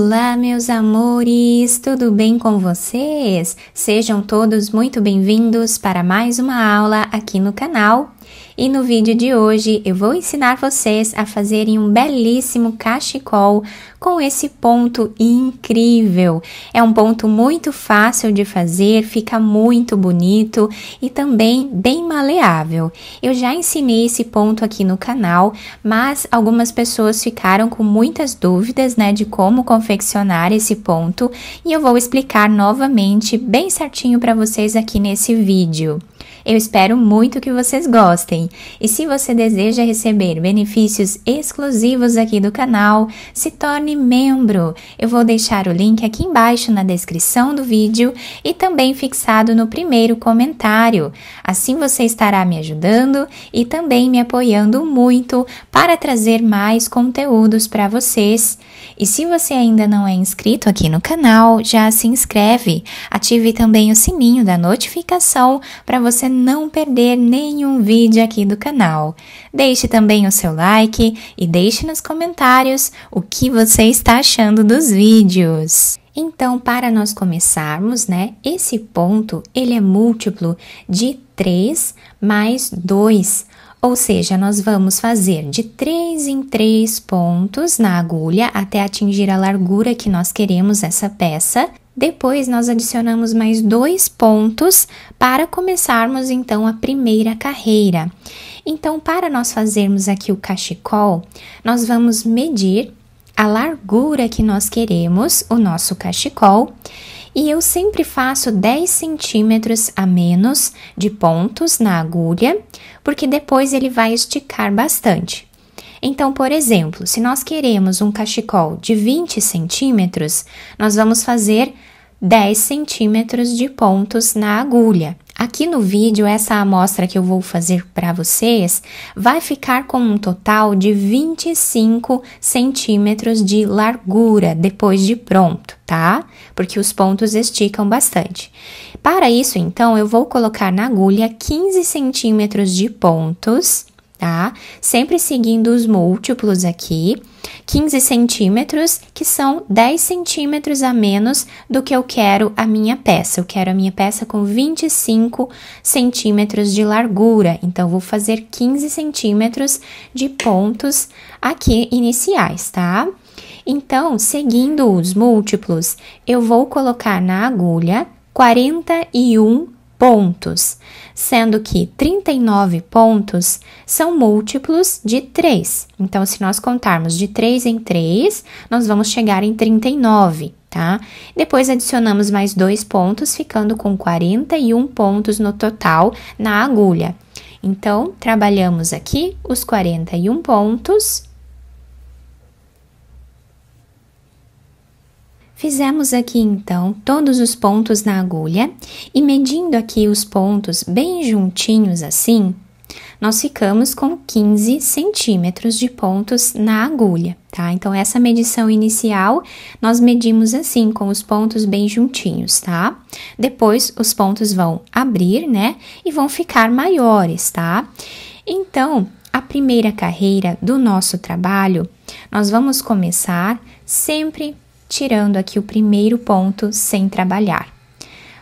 Olá, meus amores, tudo bem com vocês? Sejam todos muito bem-vindos para mais uma aula aqui no canal e no vídeo de hoje eu vou ensinar vocês a fazerem um belíssimo cachecol com esse ponto incrível. É um ponto muito fácil de fazer, fica muito bonito e também bem maleável. Eu já ensinei esse ponto aqui no canal, mas algumas pessoas ficaram com muitas dúvidas, né, de como confeccionar esse ponto, e eu vou explicar novamente bem certinho para vocês aqui nesse vídeo. Eu espero muito que vocês gostem. E se você deseja receber benefícios exclusivos aqui do canal, se torne membro. Eu vou deixar o link aqui embaixo na descrição do vídeo e também fixado no primeiro comentário. Assim você estará me ajudando e também me apoiando muito para trazer mais conteúdos para vocês. E se você ainda não é inscrito aqui no canal, já se inscreve. Ative também o sininho da notificação para você não perder nenhum vídeo aqui do canal. Deixe também o seu like e deixe nos comentários o que você está achando dos vídeos. Então, para nós começarmos, né, esse ponto, ele é múltiplo de 3 mais 2, ou seja, nós vamos fazer de 3 em 3 pontos na agulha até atingir a largura que nós queremos essa peça depois, nós adicionamos mais dois pontos para começarmos então a primeira carreira. Então, para nós fazermos aqui o cachecol, nós vamos medir a largura que nós queremos o nosso cachecol. E eu sempre faço 10 centímetros a menos de pontos na agulha, porque depois ele vai esticar bastante. Então, por exemplo, se nós queremos um cachecol de 20 centímetros, nós vamos fazer 10 centímetros de pontos na agulha. Aqui no vídeo, essa amostra que eu vou fazer para vocês vai ficar com um total de 25 centímetros de largura depois de pronto, tá? Porque os pontos esticam bastante. Para isso, então, eu vou colocar na agulha 15 centímetros de pontos tá? Sempre seguindo os múltiplos aqui. 15 centímetros, que são 10 centímetros a menos do que eu quero a minha peça. Eu quero a minha peça com 25 centímetros de largura, então vou fazer 15 centímetros de pontos aqui iniciais, tá? Então, seguindo os múltiplos, eu vou colocar na agulha 41 pontos sendo que 39 pontos são múltiplos de 3. Então, se nós contarmos de 3 em 3, nós vamos chegar em 39, tá? Depois adicionamos mais dois pontos, ficando com 41 pontos no total na agulha. Então, trabalhamos aqui os 41 pontos Fizemos aqui então todos os pontos na agulha e medindo aqui os pontos bem juntinhos assim, nós ficamos com 15 centímetros de pontos na agulha, tá? Então, essa medição inicial nós medimos assim, com os pontos bem juntinhos, tá? Depois, os pontos vão abrir, né? E vão ficar maiores, tá? Então, a primeira carreira do nosso trabalho, nós vamos começar sempre tirando aqui o primeiro ponto sem trabalhar,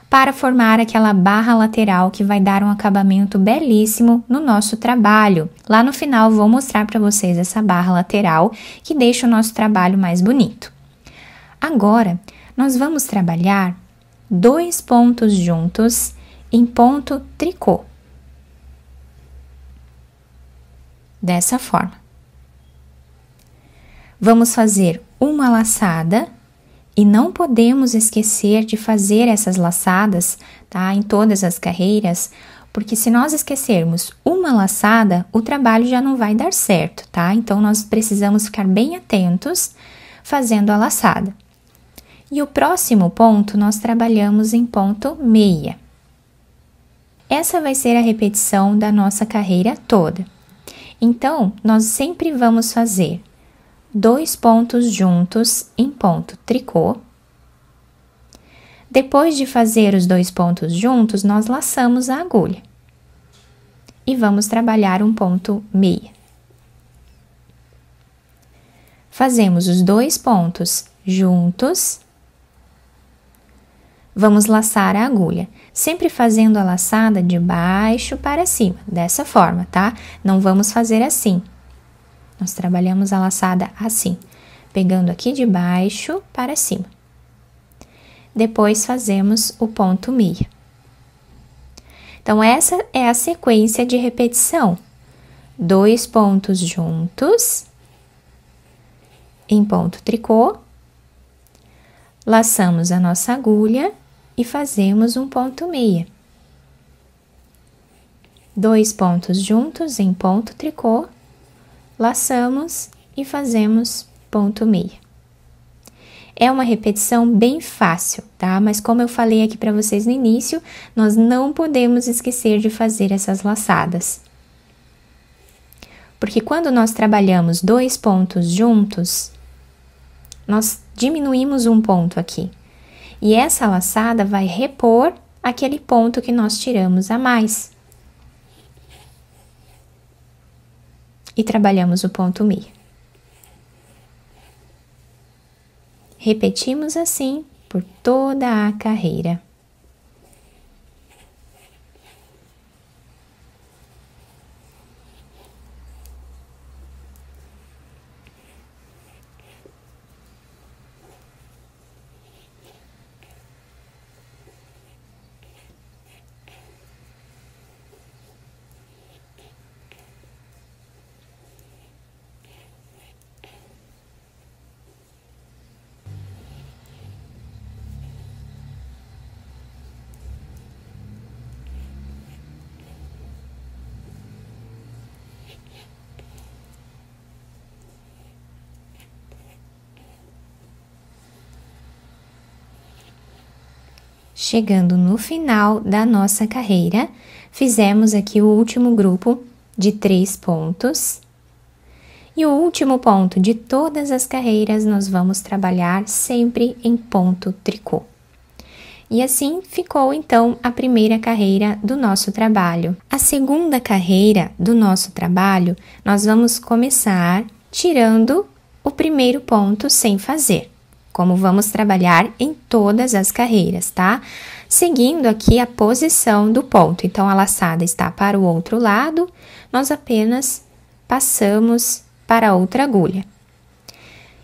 para formar aquela barra lateral que vai dar um acabamento belíssimo no nosso trabalho. Lá no final vou mostrar para vocês essa barra lateral que deixa o nosso trabalho mais bonito. Agora, nós vamos trabalhar dois pontos juntos em ponto tricô. Dessa forma. Vamos fazer uma laçada e não podemos esquecer de fazer essas laçadas, tá? Em todas as carreiras, porque se nós esquecermos uma laçada, o trabalho já não vai dar certo, tá? Então nós precisamos ficar bem atentos fazendo a laçada. E o próximo ponto nós trabalhamos em ponto meia. Essa vai ser a repetição da nossa carreira toda. Então, nós sempre vamos fazer dois pontos juntos em ponto tricô. Depois de fazer os dois pontos juntos, nós laçamos a agulha. E vamos trabalhar um ponto meia. Fazemos os dois pontos juntos. Vamos laçar a agulha, sempre fazendo a laçada de baixo para cima, dessa forma, tá? Não vamos fazer assim, nós trabalhamos a laçada assim, pegando aqui de baixo para cima. Depois fazemos o ponto meia. Então, essa é a sequência de repetição. Dois pontos juntos em ponto tricô, laçamos a nossa agulha e fazemos um ponto meia. Dois pontos juntos em ponto tricô, laçamos e fazemos ponto meia. É uma repetição bem fácil, tá? Mas como eu falei aqui para vocês no início, nós não podemos esquecer de fazer essas laçadas. Porque quando nós trabalhamos dois pontos juntos, nós diminuímos um ponto aqui. E essa laçada vai repor aquele ponto que nós tiramos a mais. e trabalhamos o ponto Mi. Repetimos assim por toda a carreira. chegando no final da nossa carreira, fizemos aqui o último grupo de três pontos. E o último ponto de todas as carreiras, nós vamos trabalhar sempre em ponto tricô. E assim ficou então a primeira carreira do nosso trabalho. A segunda carreira do nosso trabalho, nós vamos começar tirando o primeiro ponto sem fazer como vamos trabalhar em todas as carreiras, tá? Seguindo aqui a posição do ponto, então a laçada está para o outro lado, nós apenas passamos para outra agulha.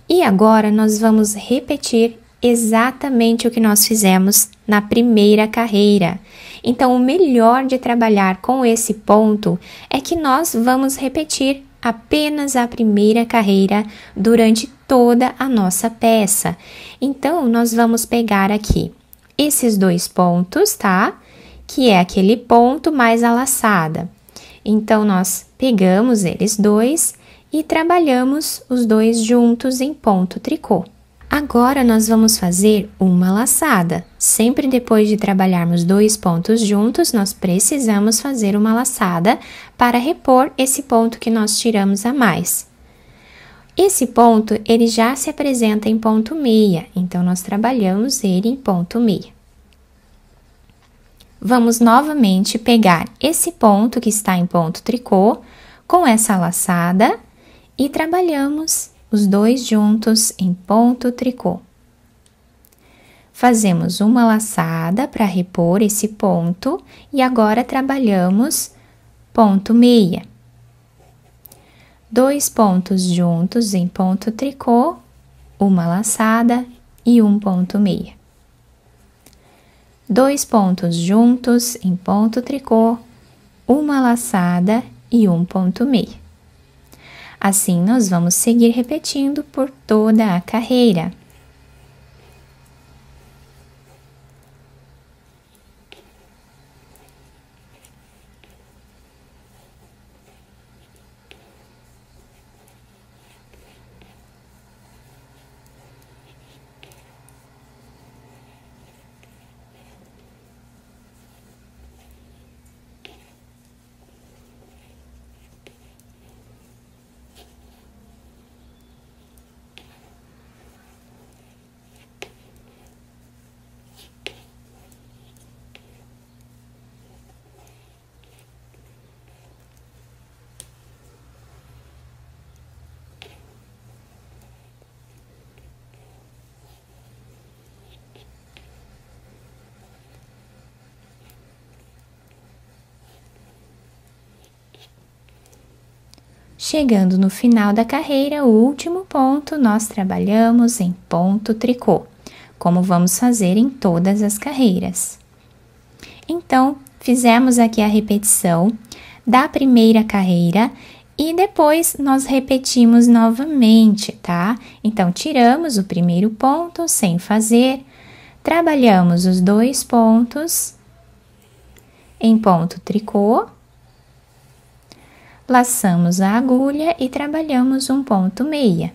E agora nós vamos repetir exatamente o que nós fizemos na primeira carreira. Então, o melhor de trabalhar com esse ponto é que nós vamos repetir apenas a primeira carreira durante toda a nossa peça. Então, nós vamos pegar aqui esses dois pontos, tá? Que é aquele ponto mais a laçada. Então, nós pegamos eles dois e trabalhamos os dois juntos em ponto tricô. Agora nós vamos fazer uma laçada. Sempre depois de trabalharmos dois pontos juntos, nós precisamos fazer uma laçada para repor esse ponto que nós tiramos a mais. Esse ponto, ele já se apresenta em ponto meia, então nós trabalhamos ele em ponto meia. Vamos novamente pegar esse ponto que está em ponto tricô com essa laçada e trabalhamos os dois juntos em ponto tricô. Fazemos uma laçada para repor esse ponto e agora trabalhamos ponto meia. Dois pontos juntos em ponto tricô, uma laçada e um ponto meia. Dois pontos juntos em ponto tricô, uma laçada e um ponto meia. Assim, nós vamos seguir repetindo por toda a carreira. Chegando no final da carreira, o último ponto, nós trabalhamos em ponto tricô, como vamos fazer em todas as carreiras. Então, fizemos aqui a repetição da primeira carreira e depois nós repetimos novamente, tá? Então, tiramos o primeiro ponto sem fazer, trabalhamos os dois pontos em ponto tricô laçamos a agulha e trabalhamos um ponto meia.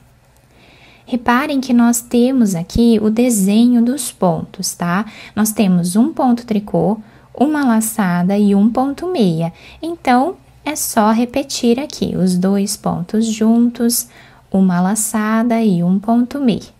Reparem que nós temos aqui o desenho dos pontos, tá? Nós temos um ponto tricô, uma laçada e um ponto meia. Então, é só repetir aqui os dois pontos juntos, uma laçada e um ponto meia.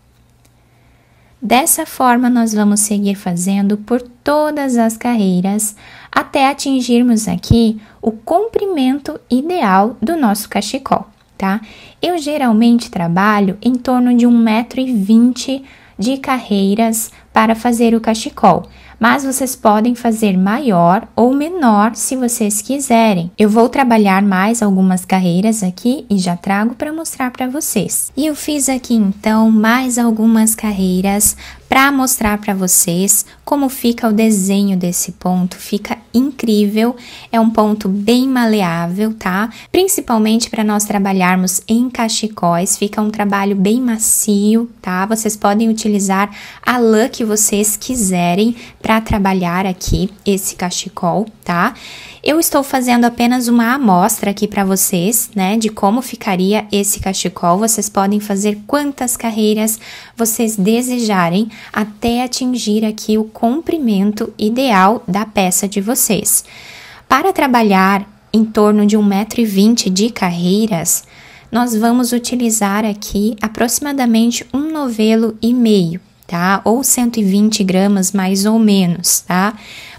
Dessa forma, nós vamos seguir fazendo por todas as carreiras até atingirmos aqui o comprimento ideal do nosso cachecol, tá? Eu geralmente trabalho em torno de 1,20m de carreiras para fazer o cachecol, mas vocês podem fazer maior ou menor se vocês quiserem. Eu vou trabalhar mais algumas carreiras aqui e já trago para mostrar para vocês. E eu fiz aqui então mais algumas carreiras para mostrar para vocês como fica o desenho desse ponto, fica incrível, é um ponto bem maleável, tá? Principalmente para nós trabalharmos em cachecóis, fica um trabalho bem macio, tá? Vocês podem utilizar a lã que vocês quiserem para trabalhar aqui esse cachecol, tá? Eu estou fazendo apenas uma amostra aqui para vocês, né, de como ficaria esse cachecol. Vocês podem fazer quantas carreiras vocês desejarem até atingir aqui o comprimento ideal da peça de vocês. Para trabalhar em torno de 1,20m de carreiras, nós vamos utilizar aqui aproximadamente um novelo e meio, tá? Ou 120 gramas mais ou menos, tá?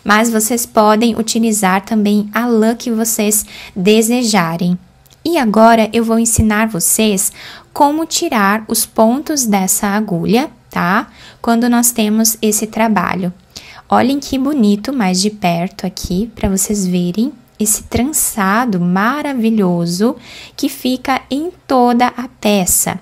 Mas vocês podem utilizar também a lã que vocês desejarem. E agora eu vou ensinar vocês como tirar os pontos dessa agulha, tá? Quando nós temos esse trabalho. Olhem que bonito mais de perto aqui para vocês verem esse trançado maravilhoso que fica em toda a peça.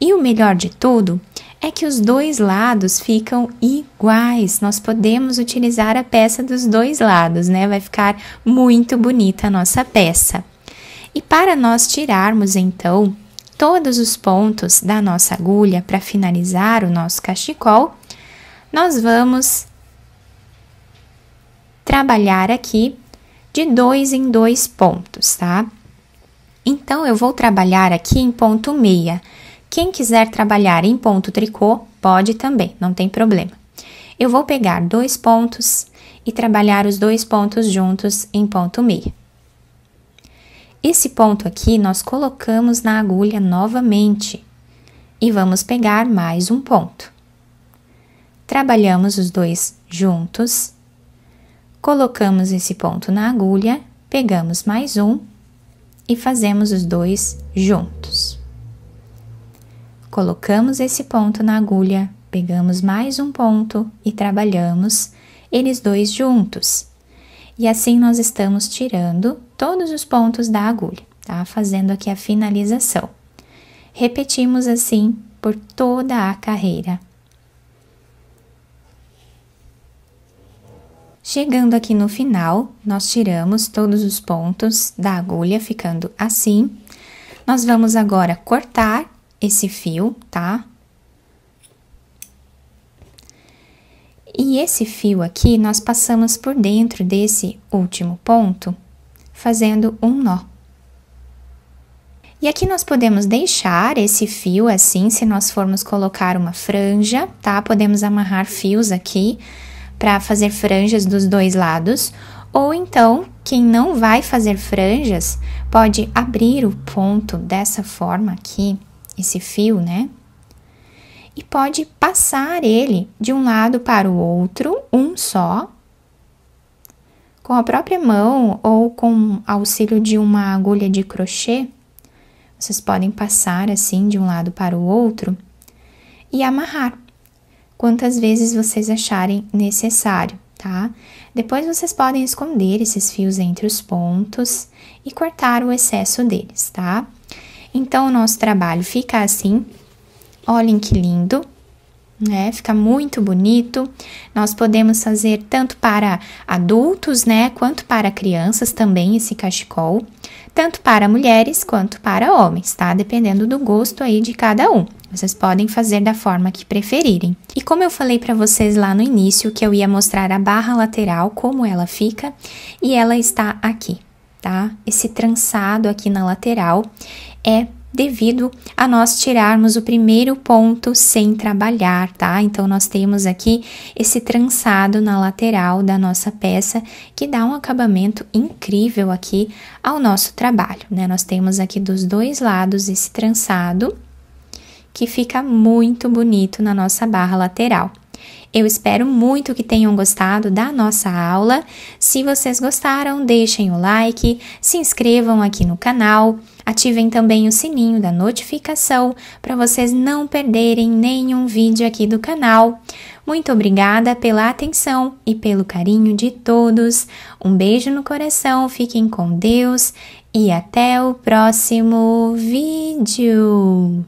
E o melhor de tudo é que os dois lados ficam iguais. Nós podemos utilizar a peça dos dois lados, né? Vai ficar muito bonita a nossa peça. E para nós tirarmos então todos os pontos da nossa agulha para finalizar o nosso cachecol, nós vamos trabalhar aqui de dois em dois pontos, tá? Então, eu vou trabalhar aqui em ponto meia. Quem quiser trabalhar em ponto tricô, pode também, não tem problema. Eu vou pegar dois pontos e trabalhar os dois pontos juntos em ponto meia. Esse ponto aqui nós colocamos na agulha novamente e vamos pegar mais um ponto. Trabalhamos os dois juntos, colocamos esse ponto na agulha, pegamos mais um e fazemos os dois juntos. Colocamos esse ponto na agulha, pegamos mais um ponto e trabalhamos eles dois juntos. E assim nós estamos tirando todos os pontos da agulha, tá? Fazendo aqui a finalização. Repetimos assim por toda a carreira. Chegando aqui no final, nós tiramos todos os pontos da agulha, ficando assim. Nós vamos agora cortar esse fio, tá? E esse fio aqui, nós passamos por dentro desse último ponto, fazendo um nó. E aqui nós podemos deixar esse fio assim, se nós formos colocar uma franja, tá? Podemos amarrar fios aqui para fazer franjas dos dois lados, ou então, quem não vai fazer franjas, pode abrir o ponto dessa forma aqui esse fio, né? E pode passar ele de um lado para o outro, um só, com a própria mão ou com auxílio de uma agulha de crochê. Vocês podem passar assim de um lado para o outro e amarrar quantas vezes vocês acharem necessário, tá? Depois vocês podem esconder esses fios entre os pontos e cortar o excesso deles, tá? Então, o nosso trabalho fica assim. Olhem que lindo, né? Fica muito bonito. Nós podemos fazer tanto para adultos, né? Quanto para crianças também esse cachecol. Tanto para mulheres quanto para homens, tá? Dependendo do gosto aí de cada um. Vocês podem fazer da forma que preferirem. E como eu falei para vocês lá no início, que eu ia mostrar a barra lateral, como ela fica, e ela está aqui, tá? Esse trançado aqui na lateral, é devido a nós tirarmos o primeiro ponto sem trabalhar, tá? Então, nós temos aqui esse trançado na lateral da nossa peça que dá um acabamento incrível aqui ao nosso trabalho, né? Nós temos aqui dos dois lados esse trançado que fica muito bonito na nossa barra lateral. Eu espero muito que tenham gostado da nossa aula. Se vocês gostaram, deixem o like, se inscrevam aqui no canal. Ativem também o sininho da notificação para vocês não perderem nenhum vídeo aqui do canal. Muito obrigada pela atenção e pelo carinho de todos. Um beijo no coração, fiquem com Deus e até o próximo vídeo!